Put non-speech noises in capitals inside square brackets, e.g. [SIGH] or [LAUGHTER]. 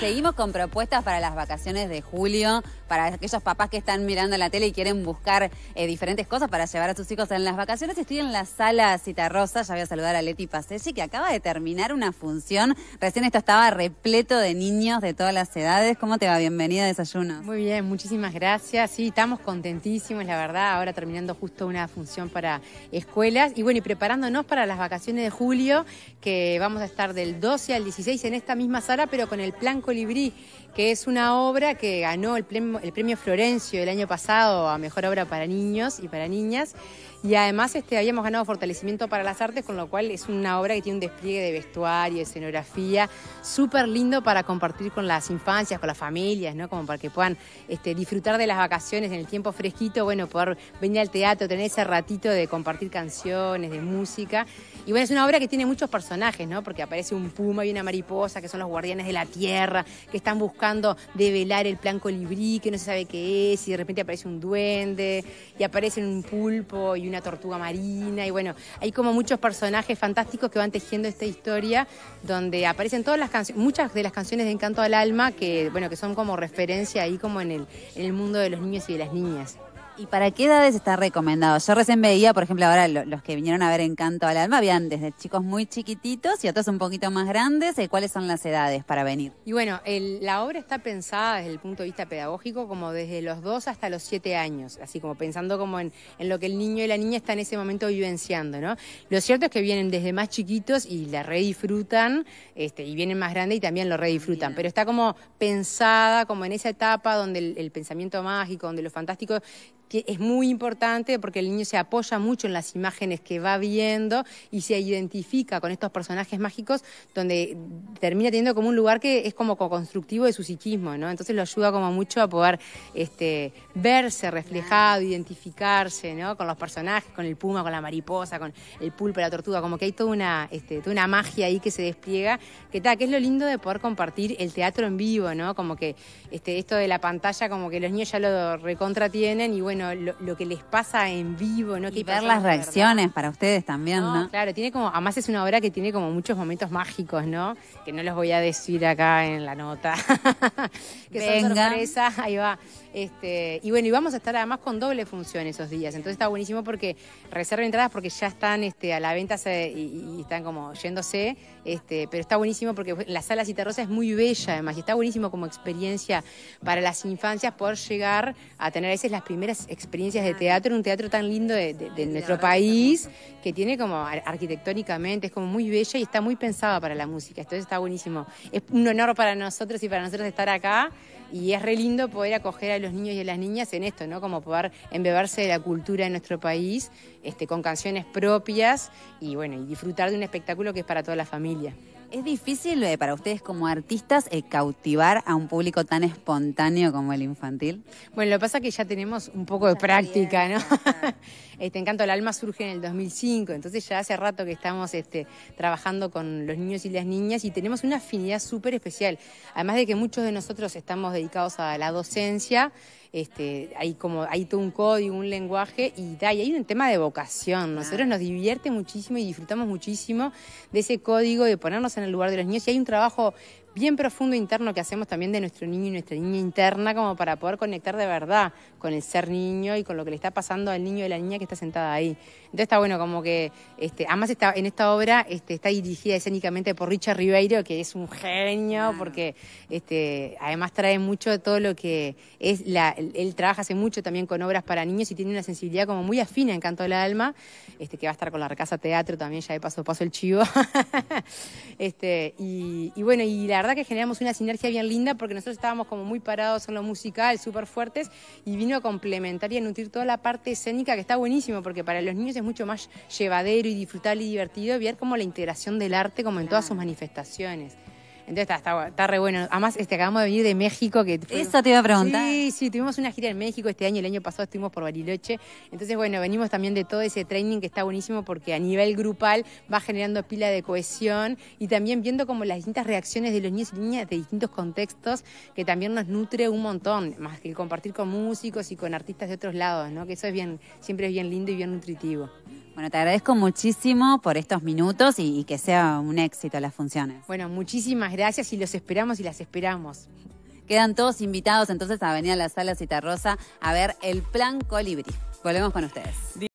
Seguimos con propuestas para las vacaciones de julio, para aquellos papás que están mirando la tele y quieren buscar eh, diferentes cosas para llevar a sus hijos en las vacaciones. Estoy en la sala Citarrosa, ya voy a saludar a Leti Paselli, que acaba de terminar una función. Recién esto estaba repleto de niños de todas las edades. ¿Cómo te va? Bienvenida a Desayuno. Muy bien, muchísimas gracias. Sí, estamos contentísimos, la verdad, ahora terminando justo una función para escuelas. Y bueno, y preparándonos para las vacaciones de julio, que vamos a estar del 12 al 16 en esta misma sala, pero con el plan Colibrí, que es una obra que ganó el premio, el premio Florencio el año pasado a Mejor Obra para Niños y para Niñas. Y además este, habíamos ganado fortalecimiento para las artes, con lo cual es una obra que tiene un despliegue de vestuario, escenografía, súper lindo para compartir con las infancias, con las familias, ¿no? Como para que puedan este, disfrutar de las vacaciones en el tiempo fresquito, bueno, poder venir al teatro, tener ese ratito de compartir canciones, de música. Y bueno, es una obra que tiene muchos personajes, ¿no? Porque aparece un puma y una mariposa, que son los guardianes de la tierra, que están buscando develar el plan colibrí, que no se sabe qué es, y de repente aparece un duende, y aparece un pulpo y una una tortuga marina y bueno, hay como muchos personajes fantásticos que van tejiendo esta historia donde aparecen todas las canciones, muchas de las canciones de Encanto al Alma que bueno, que son como referencia ahí como en el, en el mundo de los niños y de las niñas. ¿Y para qué edades está recomendado? Yo recién veía, por ejemplo, ahora los que vinieron a ver Encanto al Alma, habían desde chicos muy chiquititos y otros un poquito más grandes. Eh, ¿Cuáles son las edades para venir? Y bueno, la obra está pensada desde el punto de vista pedagógico como desde los dos hasta los siete años, así como pensando como en, lo que el niño y la niña están en ese momento vivenciando, ¿no? Lo cierto es que vienen desde más chiquitos y la redisfrutan, este, y vienen más grandes y también lo redisfrutan, disfrutan. pero está como pensada como en esa etapa donde el pensamiento mágico, donde lo fantástico que es muy importante porque el niño se apoya mucho en las imágenes que va viendo y se identifica con estos personajes mágicos donde termina teniendo como un lugar que es como constructivo de su psiquismo, ¿no? Entonces lo ayuda como mucho a poder este, verse reflejado, identificarse, ¿no? Con los personajes, con el puma, con la mariposa, con el pulpo, la tortuga, como que hay toda una, este, una magia ahí que se despliega, que, tal, que es lo lindo de poder compartir el teatro en vivo, ¿no? Como que este, esto de la pantalla, como que los niños ya lo recontratienen y bueno, lo, que les pasa en vivo, ¿no? Y ver las reacciones para ustedes también, ¿no? Claro, tiene como, además es una obra que tiene como muchos momentos mágicos, ¿no? Que no los voy a decir acá en la nota. [LAUGHS] que son sorpresas, ahí va. Este, y bueno, y vamos a estar además con doble función esos días. Entonces está buenísimo porque reserva entradas porque ya están este, a la venta y, están como yéndose. Este, pero está buenísimo porque la sala Citarrosa es muy bella además y está buenísimo como experiencia para las infancias poder llegar a tener a veces las primeras experiencias de ah. teatro, en un teatro tan lindo de, nuestro país que tiene como arquitectónicamente, es como muy bella y está muy pensada para la música. Entonces está buenísimo. Es un honor para nosotros y para nosotros estar acá y es re lindo poder acoger al los niños y las niñas en esto, ¿no? Como poder embeberse de la cultura de nuestro país, este, con canciones propias y bueno, y disfrutar de un espectáculo que es para toda la familia. ¿Es difícil eh, para ustedes como artistas eh, cautivar a un público tan espontáneo como el infantil? Bueno, lo que pasa es que ya tenemos un poco de práctica, ¿no? [LAUGHS] este Encanto al Alma surge en el 2005, entonces ya hace rato que estamos este, trabajando con los niños y las niñas y tenemos una afinidad súper especial. Además de que muchos de nosotros estamos dedicados a la docencia, este, hay como hay todo un código, un lenguaje y, da, y hay un tema de vocación. Nosotros nos divierte muchísimo y disfrutamos muchísimo de ese código, de ponernos en el lugar de los niños. Y hay un trabajo bien profundo interno que hacemos también de nuestro niño y nuestra niña interna, como para poder conectar de verdad con el ser niño y con lo que le está pasando al niño y la niña que está sentada ahí. Entonces está bueno, como que, este, además está, en esta obra este, está dirigida escénicamente por Richard Ribeiro, que es un genio, porque este, además trae mucho de todo lo que es, la, él, trabaja hace mucho también con obras para niños y tiene una sensibilidad como muy afina en Canto del Alma, que va a estar con la Recasa Teatro también, ya de paso a paso el chivo. [LAUGHS] y, bueno, y la verdad que generamos una sinergia bien linda porque nosotros estábamos como muy parados en lo musical, súper fuertes, y vino a complementar y a nutrir toda la parte escénica que está buenísimo porque para los niños es mucho más llevadero y disfrutable y divertido ver como la integración del arte como en todas sus manifestaciones. Entonces está, re bueno. Además, este, acabamos de venir de México. Que Eso te iba a preguntar. Sí, sí, tuvimos una gira en México este año, el año pasado estuvimos por Bariloche. Entonces, bueno, venimos también de todo ese training que está buenísimo porque a nivel grupal va generando pila de cohesión y también viendo como las distintas reacciones de los niños y niñas de distintos contextos que también nos nutre un montón, más que compartir con músicos y con artistas de otros lados, ¿no? Que eso es bien, siempre es bien lindo y bien nutritivo. Bueno, te agradezco muchísimo por estos minutos y, que sea un éxito las funciones. Bueno, muchísimas gracias y los esperamos y las esperamos. Quedan todos invitados entonces a venir a la sala Citarrosa a ver el plan Colibri. Volvemos con ustedes.